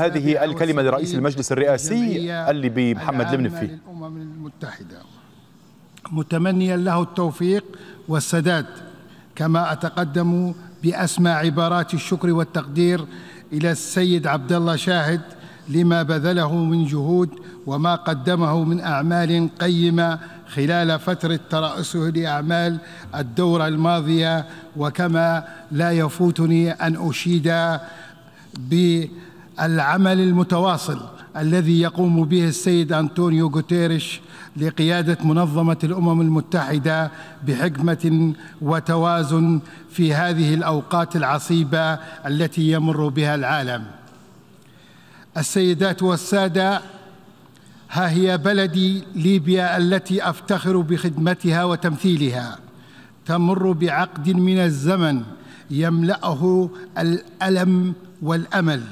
هذه الكلمة لرئيس المجلس الرئاسي الليبي محمد المنفي للأمم المتحدة متمنيا له التوفيق والسداد كما أتقدم بأسمى عبارات الشكر والتقدير إلى السيد عبد الله شاهد لما بذله من جهود وما قدمه من أعمال قيمة خلال فترة ترأسه لأعمال الدورة الماضية وكما لا يفوتني أن أشيد ب العمل المتواصل الذي يقوم به السيد أنطونيو غوتيريش لقيادة منظمة الأمم المتحدة بحكمة وتوازن في هذه الأوقات العصيبة التي يمر بها العالم السيدات والسادة ها هي بلدي ليبيا التي أفتخر بخدمتها وتمثيلها تمر بعقد من الزمن يملأه الألم والأمل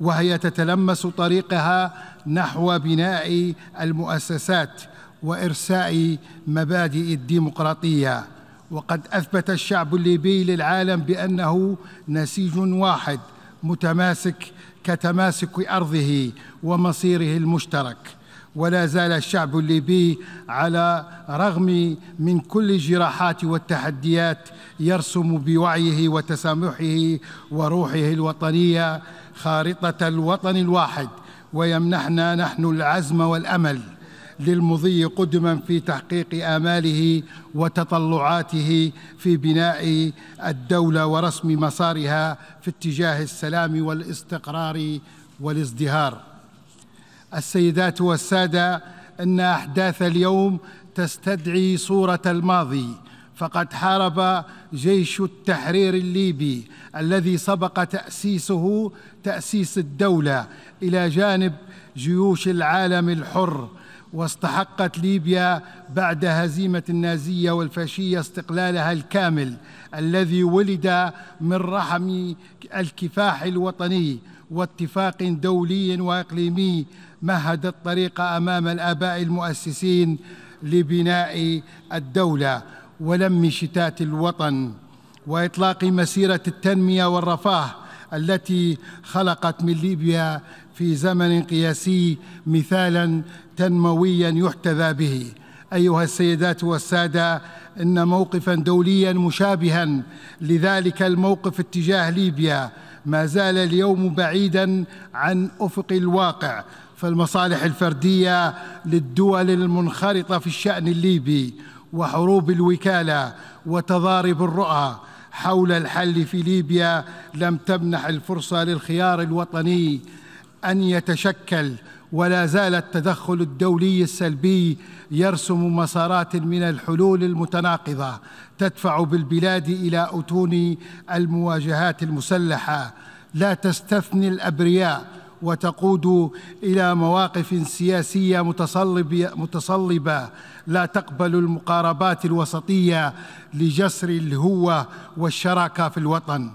وهي تتلمس طريقها نحو بناء المؤسسات وارساء مبادئ الديمقراطيه وقد اثبت الشعب الليبي للعالم بانه نسيج واحد متماسك كتماسك ارضه ومصيره المشترك ولا زال الشعب الليبي على رغم من كل الجراحات والتحديات يرسم بوعيه وتسامحه وروحه الوطنيه خارطه الوطن الواحد ويمنحنا نحن العزم والامل للمضي قدما في تحقيق آماله وتطلعاته في بناء الدولة ورسم مسارها في اتجاه السلام والاستقرار والازدهار السيدات والسادة إن أحداث اليوم تستدعي صورة الماضي فقد حارب جيش التحرير الليبي الذي سبق تأسيسه تأسيس الدولة إلى جانب جيوش العالم الحر واستحقت ليبيا بعد هزيمة النازية والفاشية استقلالها الكامل الذي ولد من رحم الكفاح الوطني واتفاق دولي واقليمي مهد الطريق امام الاباء المؤسسين لبناء الدوله ولم شتات الوطن واطلاق مسيره التنميه والرفاه التي خلقت من ليبيا في زمن قياسي مثالا تنمويا يحتذى به ايها السيدات والساده ان موقفا دوليا مشابها لذلك الموقف اتجاه ليبيا ما زال اليوم بعيدا عن أفق الواقع فالمصالح الفردية للدول المنخرطة في الشأن الليبي وحروب الوكالة وتضارب الرؤى حول الحل في ليبيا لم تمنح الفرصة للخيار الوطني أن يتشكل ولا زال التدخل الدولي السلبي يرسم مسارات من الحلول المتناقضه تدفع بالبلاد الى اتون المواجهات المسلحه لا تستثني الابرياء وتقود الى مواقف سياسيه متصلبه لا تقبل المقاربات الوسطيه لجسر الهوه والشراكه في الوطن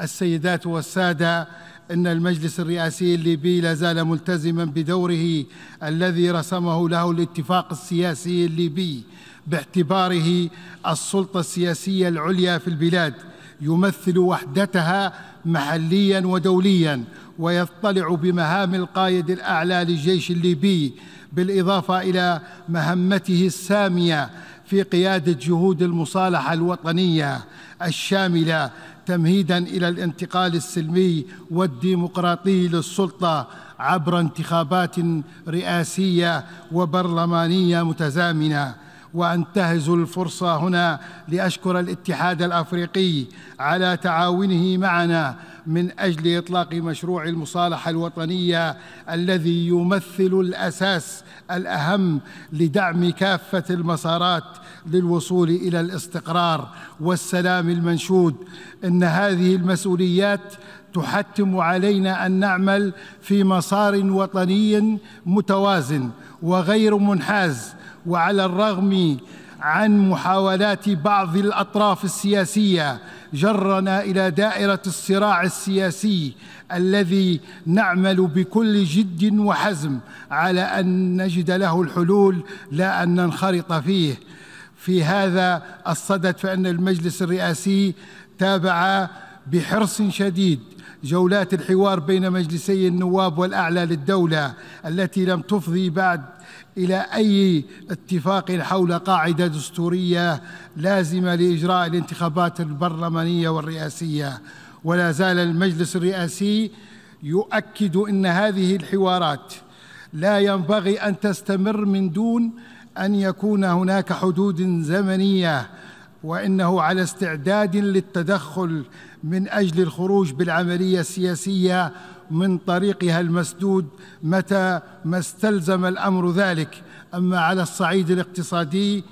السيدات والساده إن المجلس الرئاسي الليبي لا زال ملتزما بدوره الذي رسمه له الاتفاق السياسي الليبي باعتباره السلطة السياسية العليا في البلاد يمثل وحدتها محليا ودوليا ويطلع بمهام القائد الأعلى للجيش الليبي بالإضافة إلى مهمته السامية في قيادة جهود المصالحة الوطنية الشاملة تمهيدا إلى الانتقال السلمي والديمقراطي للسلطة عبر انتخابات رئاسية وبرلمانية متزامنة وانتهز الفرصه هنا لاشكر الاتحاد الافريقي على تعاونه معنا من اجل اطلاق مشروع المصالحه الوطنيه الذي يمثل الاساس الاهم لدعم كافه المسارات للوصول الى الاستقرار والسلام المنشود ان هذه المسؤوليات تحتم علينا ان نعمل في مسار وطني متوازن وغير منحاز وعلى الرغم عن محاولات بعض الاطراف السياسيه جرنا الى دائره الصراع السياسي الذي نعمل بكل جد وحزم على ان نجد له الحلول لا ان ننخرط فيه في هذا الصدد فان المجلس الرئاسي تابع بحرص شديد جولات الحوار بين مجلسي النواب والأعلى للدولة التي لم تفضي بعد إلى أي اتفاق حول قاعدة دستورية لازمة لإجراء الانتخابات البرلمانية والرئاسية ولا زال المجلس الرئاسي يؤكد أن هذه الحوارات لا ينبغي أن تستمر من دون أن يكون هناك حدود زمنية وإنه على استعداد للتدخل من أجل الخروج بالعملية السياسية من طريقها المسدود متى ما استلزم الأمر ذلك أما على الصعيد الاقتصادي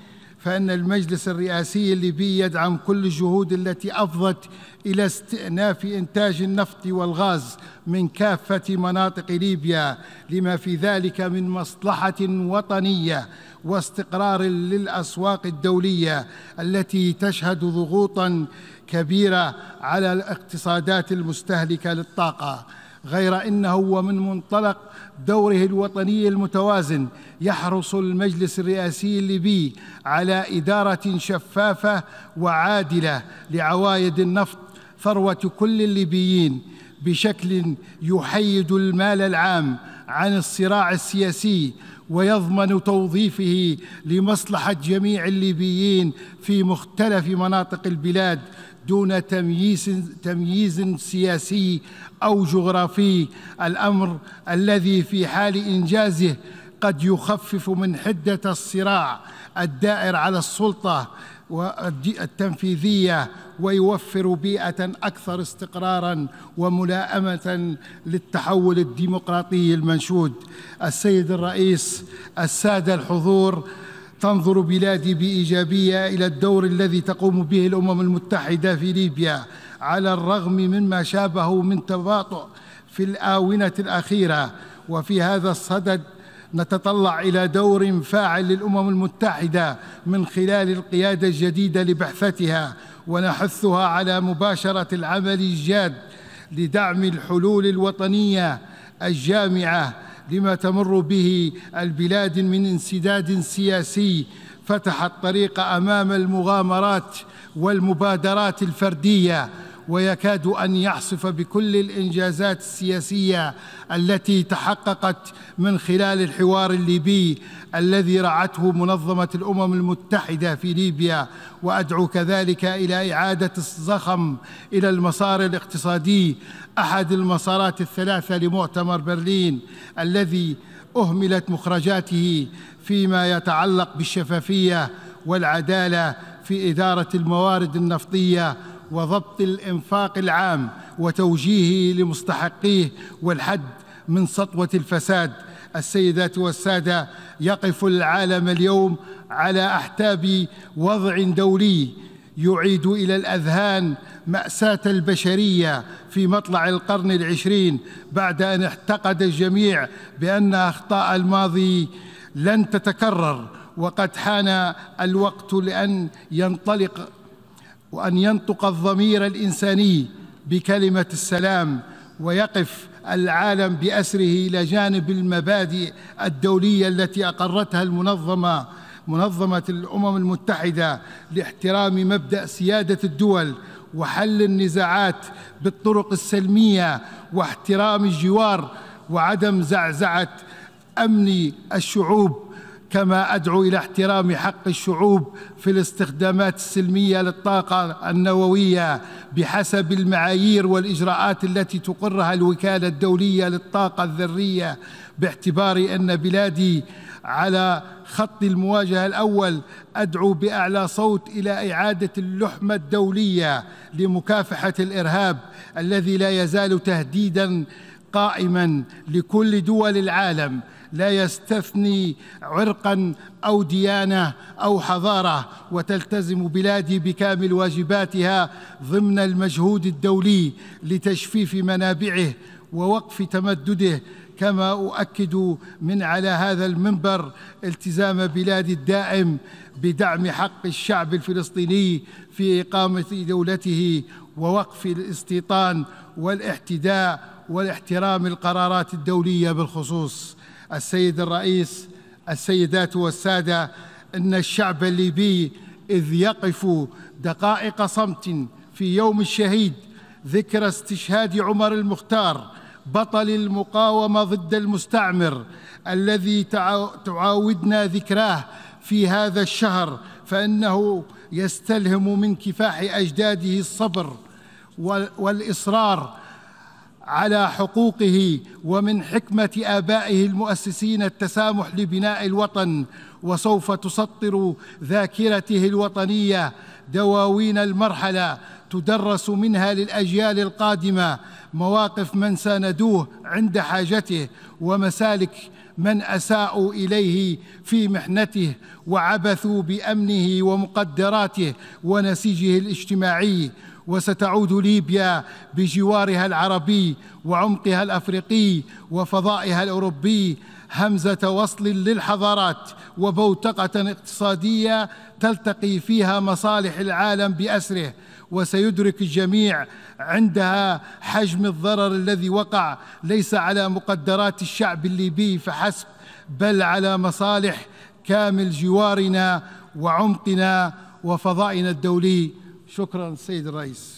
فان المجلس الرئاسي الليبي يدعم كل الجهود التي افضت الى استئناف انتاج النفط والغاز من كافه مناطق ليبيا لما في ذلك من مصلحه وطنيه واستقرار للاسواق الدوليه التي تشهد ضغوطا كبيره على الاقتصادات المستهلكه للطاقه غير انه ومن منطلق دوره الوطني المتوازن يحرص المجلس الرئاسي الليبي على اداره شفافه وعادله لعوائد النفط ثروه كل الليبيين بشكل يحيد المال العام عن الصراع السياسي ويضمن توظيفه لمصلحه جميع الليبيين في مختلف مناطق البلاد دون تمييز تمييز سياسي او جغرافي الامر الذي في حال انجازه قد يخفف من حده الصراع الدائر على السلطه التنفيذيه ويوفر بيئه اكثر استقرارا وملائمه للتحول الديمقراطي المنشود السيد الرئيس الساده الحضور تنظر بلادي بايجابيه الى الدور الذي تقوم به الامم المتحده في ليبيا على الرغم مما شابه من تباطؤ في الاونه الاخيره وفي هذا الصدد نتطلع الى دور فاعل للامم المتحده من خلال القياده الجديده لبعثتها ونحثها على مباشره العمل الجاد لدعم الحلول الوطنيه الجامعه لما تمر به البلاد من انسداد سياسي فتح الطريق امام المغامرات والمبادرات الفرديه ويكاد أن يحصف بكل الإنجازات السياسية التي تحققت من خلال الحوار الليبي الذي رعته منظمة الأمم المتحدة في ليبيا وأدعو كذلك إلى إعادة الزخم إلى المسار الاقتصادي أحد المسارات الثلاثة لمؤتمر برلين الذي أهملت مخرجاته فيما يتعلق بالشفافية والعدالة في إدارة الموارد النفطية وضبط الإنفاق العام وتوجيهه لمستحقيه والحد من سطوة الفساد السيدات والسادة يقف العالم اليوم على أحتاب وضع دولي يعيد إلى الأذهان مأساة البشرية في مطلع القرن العشرين بعد أن اعتقد الجميع بأن أخطاء الماضي لن تتكرر وقد حان الوقت لأن ينطلق وأن ينطق الضمير الإنساني بكلمة السلام ويقف العالم بأسره إلى جانب المبادئ الدولية التي أقرتها المنظمة منظمة الأمم المتحدة لاحترام مبدأ سيادة الدول وحل النزاعات بالطرق السلمية واحترام الجوار وعدم زعزعة أمن الشعوب كما أدعو إلى احترام حق الشعوب في الاستخدامات السلمية للطاقة النووية بحسب المعايير والإجراءات التي تقرها الوكالة الدولية للطاقة الذرية باعتبار أن بلادي على خط المواجهة الأول أدعو بأعلى صوت إلى إعادة اللحمة الدولية لمكافحة الإرهاب الذي لا يزال تهديداً قائما لكل دول العالم لا يستثني عرقا او ديانه او حضاره وتلتزم بلادي بكامل واجباتها ضمن المجهود الدولي لتجفيف منابعه ووقف تمدده كما اؤكد من على هذا المنبر التزام بلادي الدائم بدعم حق الشعب الفلسطيني في اقامه دولته ووقف الاستيطان والاحتداء والاحترام القرارات الدوليه بالخصوص السيد الرئيس السيدات والسادة إن الشعب الليبي إذ يقف دقائق صمت في يوم الشهيد ذكرى استشهاد عمر المختار بطل المقاومة ضد المستعمر الذي تعاودنا ذكراه في هذا الشهر فإنه يستلهم من كفاح أجداده الصبر والإصرار على حقوقه ومن حكمة آبائه المؤسسين التسامح لبناء الوطن وسوف تسطر ذاكرته الوطنية دواوين المرحلة تدرس منها للأجيال القادمة مواقف من ساندوه عند حاجته ومسالك من اساءوا اليه في محنته وعبثوا بامنه ومقدراته ونسيجه الاجتماعي وستعود ليبيا بجوارها العربي وعمقها الافريقي وفضائها الاوروبي همزه وصل للحضارات وبوتقه اقتصاديه تلتقي فيها مصالح العالم باسره وسيدرك الجميع عندها حجم الضرر الذي وقع ليس على مقدرات الشعب الليبي فحسب بل على مصالح كامل جوارنا وعمقنا وفضائنا الدولي شكرا سيد الرئيس